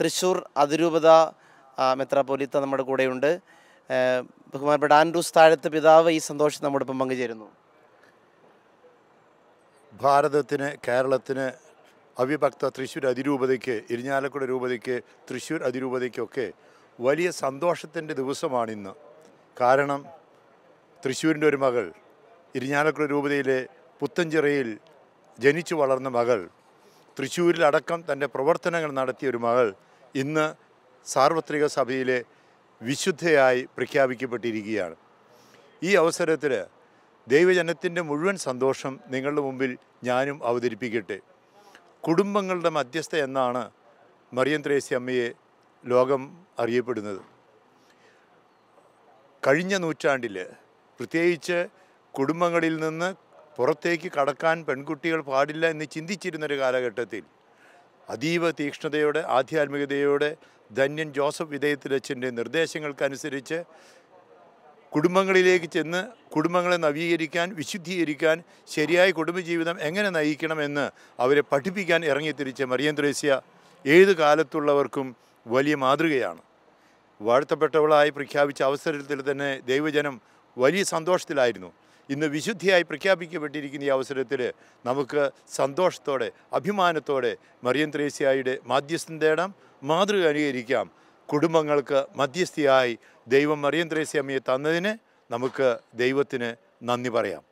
തൃശ്ശൂർ അതിരൂപത മെത്രാപോലിത്ത നമ്മുടെ കൂടെയുണ്ട് ബഹുമാനപ്പെട്ട ആൻഡ്രൂസ് താഴത്തെ പിതാവ് ഈ സന്തോഷം നമ്മോടൊപ്പം പങ്കുചേരുന്നു ഭാരതത്തിന് കേരളത്തിന് അവിഭക്ത തൃശ്ശൂർ അതിരൂപതയ്ക്ക് ഇരിഞ്ഞാലക്കുട രൂപതയ്ക്ക് തൃശ്ശൂർ അതിരൂപതയ്ക്കൊക്കെ വലിയ സന്തോഷത്തിൻ്റെ ദിവസമാണിന്ന് കാരണം തൃശ്ശൂരിൻ്റെ ഒരു മകൾ ഇരിഞ്ഞാലക്കുട രൂപതയിലെ പുത്തഞ്ചിറയിൽ ജനിച്ചു വളർന്ന മകൾ തൃശ്ശൂരിലടക്കം തൻ്റെ പ്രവർത്തനങ്ങൾ നടത്തിയ ഒരു മകൾ ഇന്ന് സാർവത്രിക സഭയിലെ വിശുദ്ധയായി പ്രഖ്യാപിക്കപ്പെട്ടിരിക്കുകയാണ് ഈ അവസരത്തിൽ ദൈവജനത്തിൻ്റെ മുഴുവൻ സന്തോഷം നിങ്ങളുടെ മുമ്പിൽ ഞാനും അവതരിപ്പിക്കട്ടെ കുടുംബങ്ങളുടെ മധ്യസ്ഥ എന്നാണ് മറിയം ത്രേസി അമ്മയെ ലോകം അറിയപ്പെടുന്നത് കഴിഞ്ഞ നൂറ്റാണ്ടിൽ പ്രത്യേകിച്ച് കുടുംബങ്ങളിൽ നിന്ന് പുറത്തേക്ക് കടക്കാൻ പെൺകുട്ടികൾ പാടില്ല എന്ന് ചിന്തിച്ചിരുന്നൊരു കാലഘട്ടത്തിൽ അതീവ തീക്ഷ്ണതയോടെ ആധ്യാത്മികതയോടെ ധന്യൻ ജോസഫ് വിധേയത്തിലച്ഛൻ്റെ നിർദ്ദേശങ്ങൾക്കനുസരിച്ച് കുടുംബങ്ങളിലേക്ക് ചെന്ന് കുടുംബങ്ങളെ നവീകരിക്കാൻ വിശുദ്ധീകരിക്കാൻ ശരിയായ കുടുംബജീവിതം എങ്ങനെ നയിക്കണമെന്ന് അവരെ പഠിപ്പിക്കാൻ ഇറങ്ങിത്തിരിച്ച മറിയം ഏത് കാലത്തുള്ളവർക്കും വലിയ മാതൃകയാണ് വാഴ്ത്തപ്പെട്ടവളായി പ്രഖ്യാപിച്ച അവസരത്തിൽ തന്നെ ദൈവജനം വലിയ സന്തോഷത്തിലായിരുന്നു ഇന്ന് വിശുദ്ധിയായി പ്രഖ്യാപിക്കപ്പെട്ടിരിക്കുന്ന ഈ അവസരത്തിൽ നമുക്ക് സന്തോഷത്തോടെ അഭിമാനത്തോടെ മറിയം ത്രേസ്യായുടെ മാധ്യസ്ഥം തേടാം മാതൃക അനുകരിക്കാം കുടുംബങ്ങൾക്ക് മധ്യസ്ഥയായി ദൈവം മറിയം ത്രേസ്യമ്മയെ തന്നതിന് നമുക്ക് ദൈവത്തിന് നന്ദി പറയാം